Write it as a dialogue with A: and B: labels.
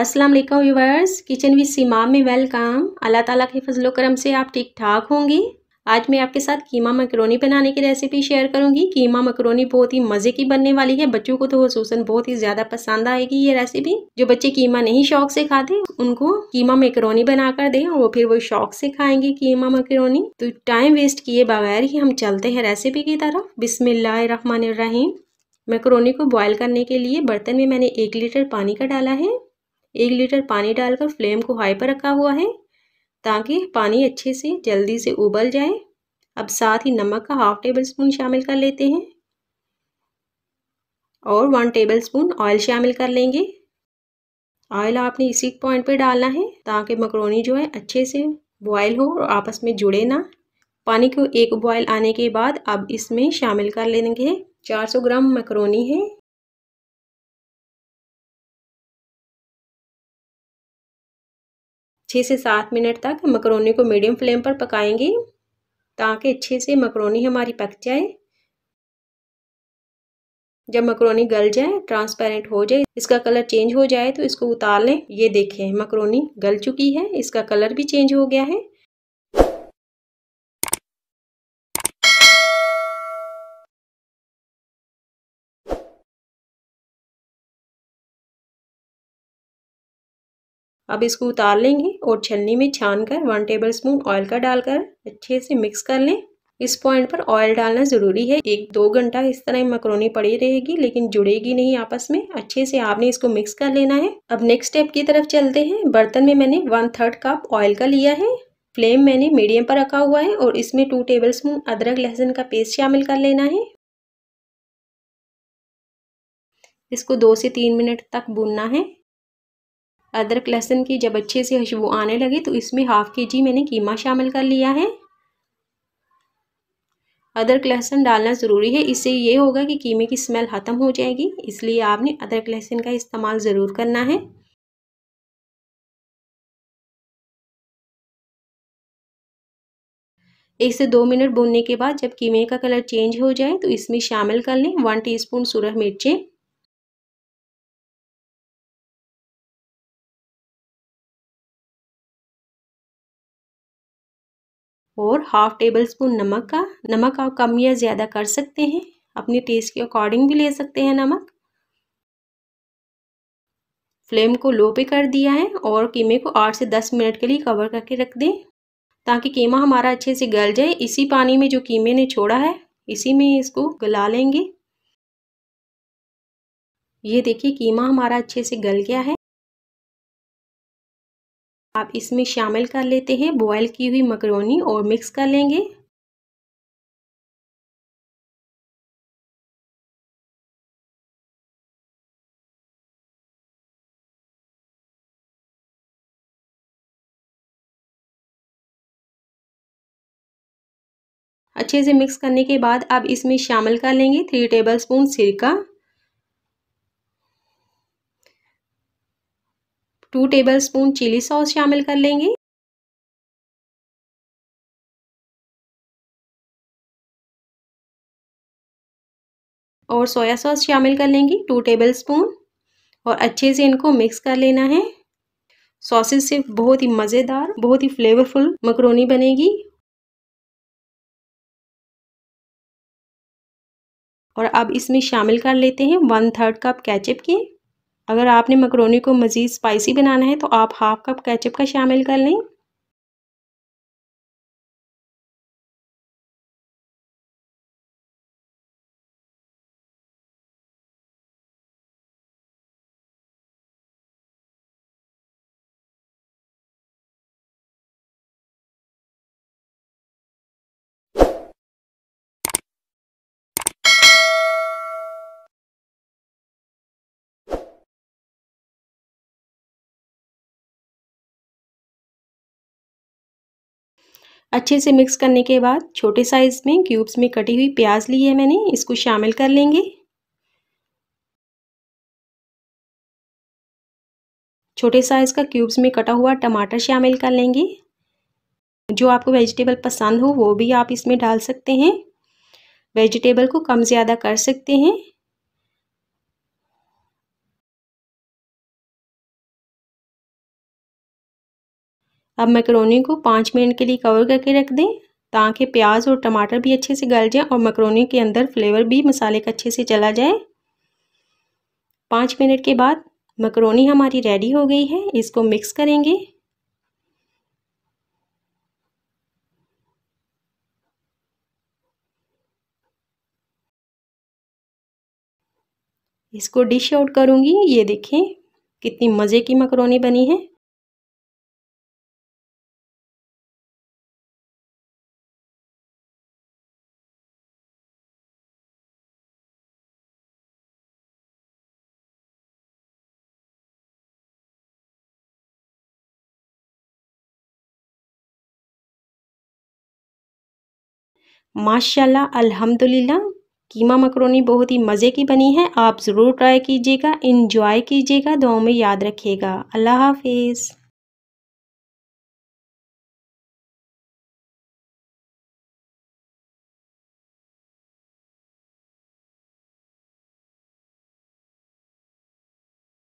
A: अस्सलाम वालेकुम viewers kitchen with सीमा में वेलकम अल्लाह ताला के फजलो करम से आप ठीक ठाक होंगे आज मैं आपके साथ कीमा मकरोनी बनाने की रेसिपी शेयर करूंगी कीमा मकरोनी बहुत ही मज़े की बनने वाली है बच्चों को तो खसूस बहुत ही ज़्यादा पसंद आएगी ये रेसिपी जो बच्चे कीमा नहीं शौक से खाते उनको कीमा मकरोनी बनाकर दें और वो फिर वो शौक से खाएंगे कीमा मकरोनी तो टाइम वेस्ट किए बगैर ही हम चलते हैं रेसिपी की तरफ बिसमिल्लर मकरोनी को बॉयल करने के लिए बर्तन में मैंने एक लीटर पानी का डाला है एक लीटर पानी डालकर फ्लेम को हाई पर रखा हुआ है ताकि पानी अच्छे से जल्दी से उबल जाए अब साथ ही नमक का हाफ टेबल स्पून शामिल कर लेते हैं और वन टेबल स्पून ऑयल शामिल कर लेंगे ऑयल आपने इसी पॉइंट पे डालना है ताकि मकरोनी जो है अच्छे से बॉयल हो और आपस में जुड़े ना पानी को एक बॉयल आने के बाद अब इसमें शामिल कर लेंगे 400 ग्राम मकरोनी है छः से सात मिनट तक मकरोनी को मीडियम फ्लेम पर पकाएंगे ताकि अच्छे से मकरोनी हमारी पक जाए जब मकरोनी गल जाए ट्रांसपेरेंट हो जाए इसका कलर चेंज हो जाए तो इसको उतार लें ये देखें मकरोनी गल चुकी है इसका कलर भी चेंज हो गया है अब इसको उतार लेंगे और छलनी में छान कर वन टेबल स्पून ऑयल का डालकर अच्छे से मिक्स कर लें इस पॉइंट पर ऑयल डालना ज़रूरी है एक दो घंटा इस तरह मकरोनी पड़ी रहेगी लेकिन जुड़ेगी नहीं आपस में अच्छे से आपने इसको मिक्स कर लेना है अब नेक्स्ट स्टेप की तरफ चलते हैं बर्तन में मैंने वन थर्ड कप ऑयल का लिया है फ्लेम मैंने मीडियम पर रखा हुआ है और इसमें टू टेबल स्पून अदरक लहसुन का पेस्ट शामिल कर लेना है इसको दो से तीन मिनट तक भूनना है अदरक लहसुन की जब अच्छे से खुशबू आने लगे तो इसमें हाफ़ के जी मैंने कीमा शामिल कर लिया है अदरक लहसुन डालना ज़रूरी है इससे ये होगा कि कीमे की स्मेल ख़त्म हो जाएगी इसलिए आपने अदरक लहसुन का इस्तेमाल ज़रूर करना है एक से दो मिनट भूनने के बाद जब कीमे का कलर चेंज हो जाए तो इसमें शामिल कर लें वन टीस्पून सूरह मिर्चें और हाफ टेबल स्पून नमक का नमक आप कम या ज़्यादा कर सकते हैं अपने टेस्ट के अकॉर्डिंग भी ले सकते हैं नमक फ्लेम को लो पे कर दिया है और कीमे को आठ से दस मिनट के लिए कवर करके रख दें ताकि कीमा हमारा अच्छे से गल जाए इसी पानी में जो कीमे ने छोड़ा है इसी में इसको गला लेंगे ये देखिए
B: कीमा हमारा अच्छे से गल गया है आप इसमें शामिल कर लेते हैं बॉयल की हुई मकरोनी और मिक्स कर लेंगे अच्छे से मिक्स करने के बाद
A: आप इसमें शामिल कर लेंगे थ्री टेबलस्पून सिरका टू टेबलस्पून चिली सॉस शामिल कर लेंगे और सोया सॉस शामिल कर लेंगे टू टेबल स्पून और अच्छे से इनको मिक्स कर लेना है सॉसेज से बहुत ही मज़ेदार बहुत ही फ्लेवरफुल मकरोनी बनेगी और अब इसमें शामिल कर लेते हैं वन थर्ड कप कैचअप के अगर आपने मकरोनी को मज़ीद स्पाइसी बनाना है तो आप हाफ़ कप कैचअप का शामिल कर लें अच्छे से मिक्स करने के बाद छोटे साइज़ में क्यूब्स में कटी हुई प्याज ली है मैंने इसको शामिल कर लेंगे छोटे साइज़ का क्यूब्स में कटा हुआ टमाटर शामिल कर लेंगे जो आपको वेजिटेबल पसंद हो वो भी आप इसमें डाल सकते हैं वेजिटेबल को कम ज़्यादा कर सकते हैं अब मैक्रोनी को पाँच मिनट के लिए कवर करके रख दें ताकि प्याज और टमाटर भी अच्छे से गल जाए और मैक्रोनी के अंदर फ्लेवर भी मसाले का अच्छे से चला जाए पाँच मिनट के बाद मैक्रोनी हमारी रेडी हो गई है इसको मिक्स करेंगे
B: इसको डिश आउट करूँगी ये देखें कितनी मज़े की मकरोनी बनी है
A: माशाल्लाह अल्हम्दुलिल्लाह कीमा मकरोनी बहुत ही मज़े की बनी है आप ज़रूर ट्राई कीजिएगा इन्जॉय कीजिएगा दुआओं में याद रखिएगा अल्लाह हाफिज़